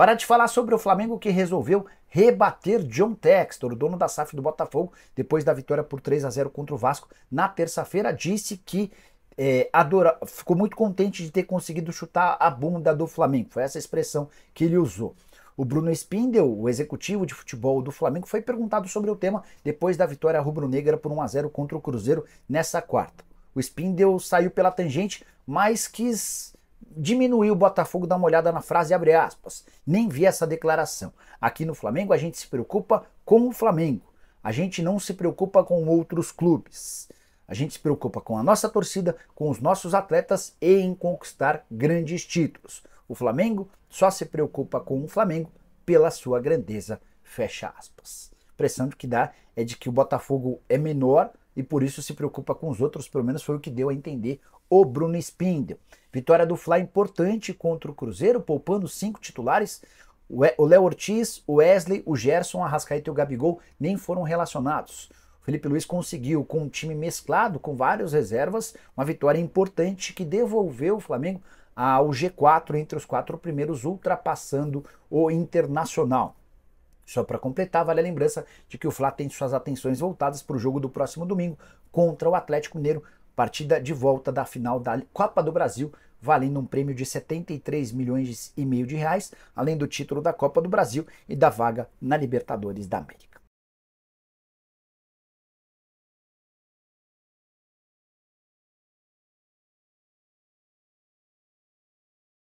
Hora de falar sobre o Flamengo que resolveu rebater John Textor, o dono da SAF do Botafogo, depois da vitória por 3 a 0 contra o Vasco na terça-feira, disse que é, adora, ficou muito contente de ter conseguido chutar a bunda do Flamengo. Foi essa expressão que ele usou. O Bruno Spindel, o executivo de futebol do Flamengo, foi perguntado sobre o tema depois da vitória rubro-negra por 1 a 0 contra o Cruzeiro nessa quarta. O Spindel saiu pela tangente, mas quis diminuiu o Botafogo, dá uma olhada na frase, abre aspas. Nem vi essa declaração. Aqui no Flamengo a gente se preocupa com o Flamengo. A gente não se preocupa com outros clubes. A gente se preocupa com a nossa torcida, com os nossos atletas e em conquistar grandes títulos. O Flamengo só se preocupa com o Flamengo pela sua grandeza. Fecha aspas. A impressão que dá é de que o Botafogo é menor e por isso se preocupa com os outros, pelo menos foi o que deu a entender o Bruno Spindel. Vitória do Fla importante contra o Cruzeiro, poupando cinco titulares. O Léo Ortiz, o Wesley, o Gerson, o Arrascaeta e o Gabigol nem foram relacionados. O Felipe Luiz conseguiu, com um time mesclado, com várias reservas, uma vitória importante que devolveu o Flamengo ao G4 entre os quatro primeiros, ultrapassando o Internacional. Só para completar, vale a lembrança de que o Flá tem suas atenções voltadas para o jogo do próximo domingo contra o Atlético Mineiro, partida de volta da final da Copa do Brasil, valendo um prêmio de 73 milhões e meio de reais, além do título da Copa do Brasil e da vaga na Libertadores da América.